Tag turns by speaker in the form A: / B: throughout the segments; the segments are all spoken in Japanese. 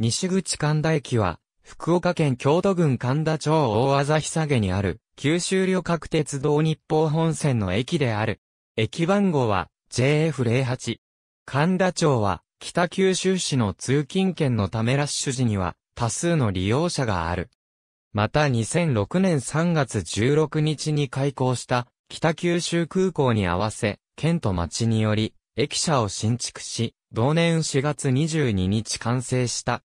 A: 西口神田駅は、福岡県京都郡神田町大朝日下げにある、九州旅客鉄道日報本線の駅である。駅番号は、JF08。神田町は、北九州市の通勤圏のためラッシュ時には、多数の利用者がある。また2006年3月16日に開港した北九州空港に合わせ、県と町により、駅舎を新築し、同年4月22日完成した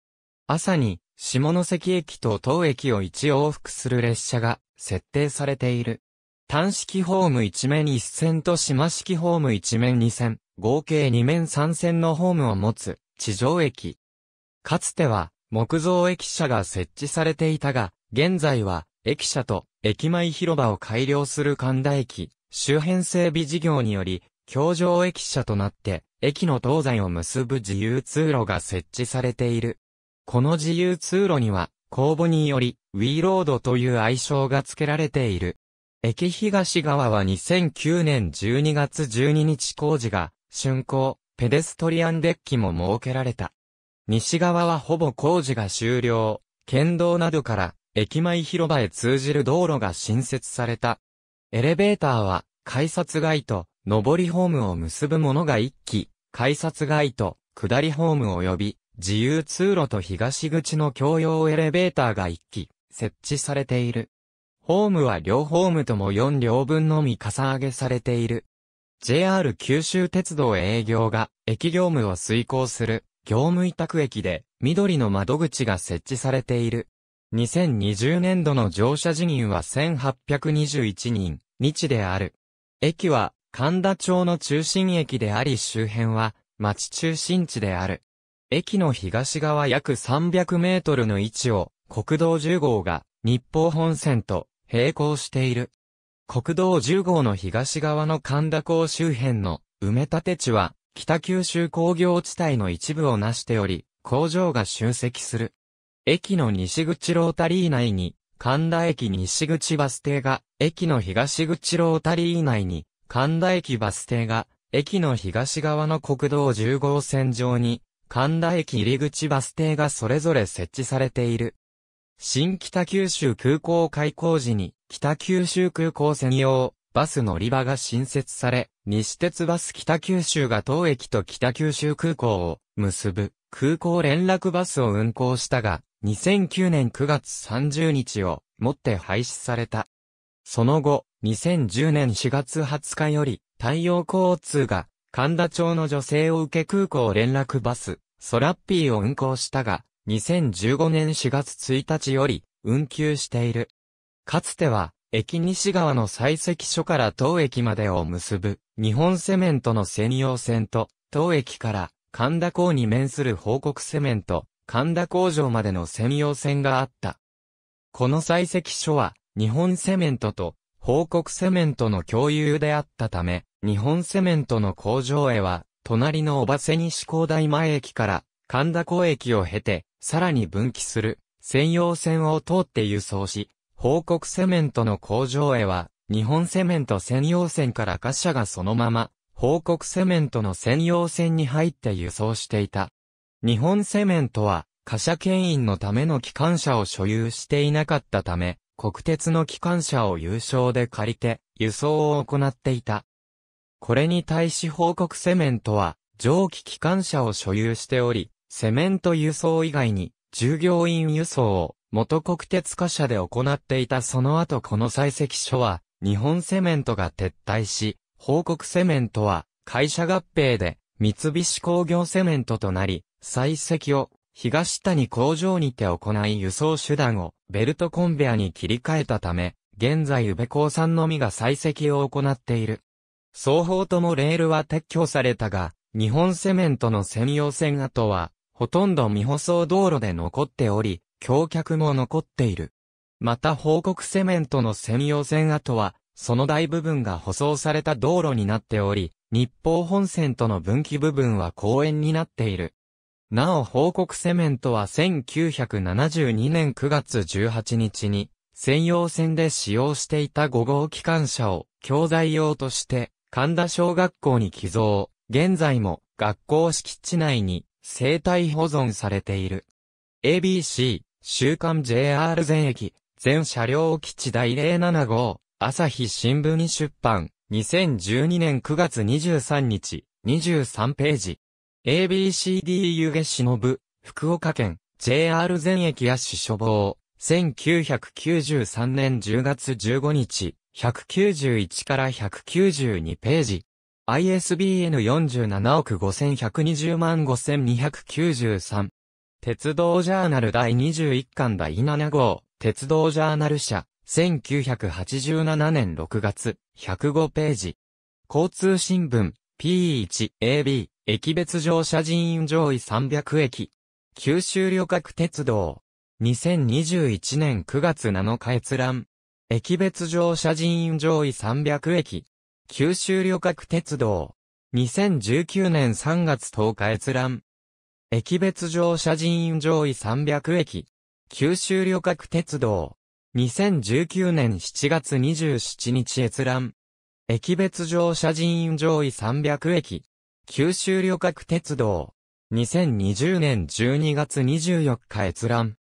A: 朝に下関駅と当駅を一往復する列車が設定されている。単式ホーム1面1線と島式ホーム1面2線、合計2面3線のホームを持つ地上駅。かつては木造駅舎が設置されていたが、現在は駅舎と駅前広場を改良する神田駅周辺整備事業により、京上駅舎となって、駅の東西を結ぶ自由通路が設置されている。この自由通路には、公募により、ウィーロードという愛称が付けられている。駅東側は2009年12月12日工事が、竣工、ペデストリアンデッキも設けられた。西側はほぼ工事が終了、県道などから、駅前広場へ通じる道路が新設された。エレベーターは、改札街と、上りホームを結ぶものが一機、改札街と、下りホーム及び、自由通路と東口の共用エレベーターが1基設置されている。ホームは両ホームとも4両分のみ重ね上げされている。JR 九州鉄道営業が駅業務を遂行する業務委託駅で緑の窓口が設置されている。2020年度の乗車人員は1821人、日である。駅は神田町の中心駅であり周辺は町中心地である。駅の東側約300メートルの位置を、国道10号が、日報本線と、並行している。国道10号の東側の神田港周辺の、埋め立て地は、北九州工業地帯の一部を成しており、工場が集積する。駅の西口ロータリー内に、神田駅西口バス停が、駅の東口ロータリー内に、神田駅バス停が、駅の東側の国道10号線上に、神田駅入口バス停がそれぞれ設置されている。新北九州空港開港時に、北九州空港専用、バス乗り場が新設され、西鉄バス北九州が当駅と北九州空港を結ぶ空港連絡バスを運行したが、2009年9月30日をもって廃止された。その後、2010年4月20日より、太陽交通が神田町の女性を受け空港連絡バス、ソラッピーを運行したが、2015年4月1日より、運休している。かつては、駅西側の採石所から当駅までを結ぶ、日本セメントの専用線と、当駅から神田港に面する報告セメント、神田工場までの専用線があった。この採石所は、日本セメントと報告セメントの共有であったため、日本セメントの工場へは、隣の小場瀬西工大前駅から神田港駅を経て、さらに分岐する専用線を通って輸送し、報告セメントの工場へは、日本セメント専用線から貨車がそのまま、報告セメントの専用線に入って輸送していた。日本セメントは、貨車牽引のための機関車を所有していなかったため、国鉄の機関車を有償で借りて輸送を行っていた。これに対し報告セメントは、蒸気機関車を所有しており、セメント輸送以外に、従業員輸送を元国鉄貨車で行っていたその後この採石所は、日本セメントが撤退し、報告セメントは会社合併で三菱工業セメントとなり、採石を東谷工場にて行い輸送手段をベルトコンベアに切り替えたため、現在宇部港産のみが採石を行っている。双方ともレールは撤去されたが、日本セメントの専用線跡は、ほとんど未舗装道路で残っており、橋脚も残っている。また報告セメントの専用線跡は、その大部分が舗装された道路になっており、日方本線との分岐部分は公園になっている。なお報告セメントは1972年9月18日に、専用線で使用していた5号機関車を教材用として神田小学校に寄贈、現在も学校敷地内に生態保存されている。ABC、週刊 JR 全駅、全車両基地第0 7号、朝日新聞に出版、2012年9月23日、23ページ。ABCD しの忍、福岡県、JR 全駅圧死処房、1993年10月15日、191から192ページ。ISBN 47億5120万5293。鉄道ジャーナル第21巻第7号、鉄道ジャーナル社、1987年6月、105ページ。交通新聞、P1AB 駅別乗車人員上位300駅。九州旅客鉄道。2021年9月7日閲覧。駅別乗車人員上位300駅。九州旅客鉄道。2019年3月10日閲覧。駅別乗車人員上位300駅。九州旅客鉄道。2019年7月27日閲覧。駅別乗車人員上位300駅。九州旅客鉄道。2020年12月24日閲覧。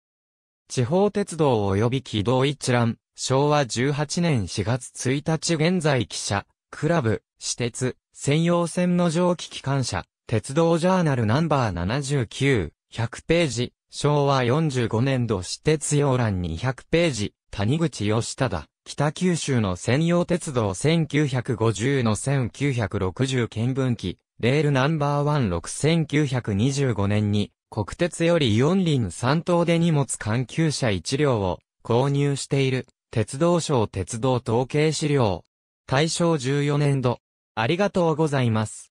A: 地方鉄道及び軌道一覧。昭和18年4月1日現在記者、クラブ、私鉄、専用線の蒸気機関車、鉄道ジャーナルナンバー79、100ページ、昭和45年度私鉄要欄200ページ、谷口義忠。北九州の専用鉄道1950の1960見分機、レールナンバーワン6 9 2 5年に、国鉄より4輪3等で荷物関係車1両を購入している、鉄道省鉄道統計資料。大正14年度。ありがとうございます。